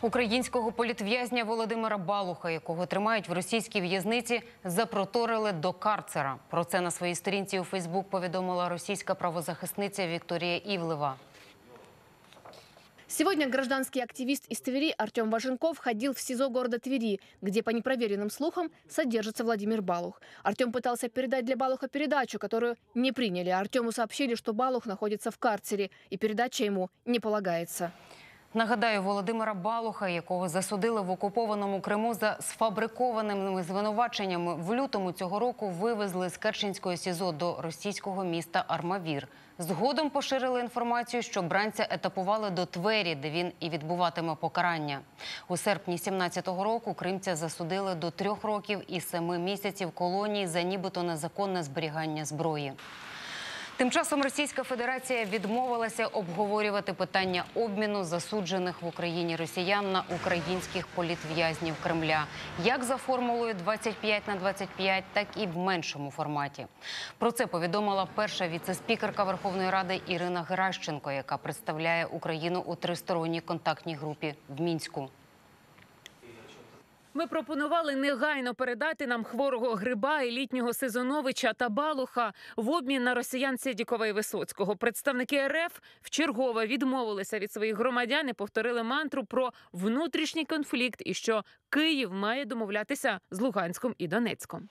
Українського політв'язня Володимира Балуха, якого тримають в російській в'язниці, запроторили до карцера. Про це на своїй сторінці у Фейсбук повідомила російська правозахисниця Вікторія Ивлева. Сегодня гражданский активист из Твери Артем Важенков ходил в СИЗО города Твери, где, по непроверенным слухам, содержится Владимир Балух. Артем пытался передать для Балуха передачу, которую не приняли. Артему сообщили, что Балух находится в карцере, и передача ему не полагается. Нагадаю, Володимира Балуха, якого засудили в окупованому Криму за сфабрикованими звинуваченнями, в лютому цього року вивезли з Керченського СІЗО до російського міста Армавір. Згодом поширили інформацію, що бранця етапували до Твері, де він і відбуватиме покарання. У серпні 17-го року Кримця засудили до трьох років і семи місяців колонії за нібито незаконне зберігання зброї. Тим часом Російська Федерація відмовилася обговорювати питання обміну засуджених в Україні росіян на українських політв'язнів Кремля, як за формулою 25 на 25, так і в меншому форматі. Про це повідомила перша віцеспікерка Верховної Ради Ірина Геращенко, яка представляє Україну у тристоронній контактній групі в мінську. Ми пропонували негайно передати нам хворого гриба і літнього сезоновича та балуха в обмін на росіян Сєдікова і Висоцького. Представники РФ в чергове відмовилися від своїх громадян і повторили мантру про внутрішній конфлікт і що Київ має домовлятися з Луганськом і Донецьком.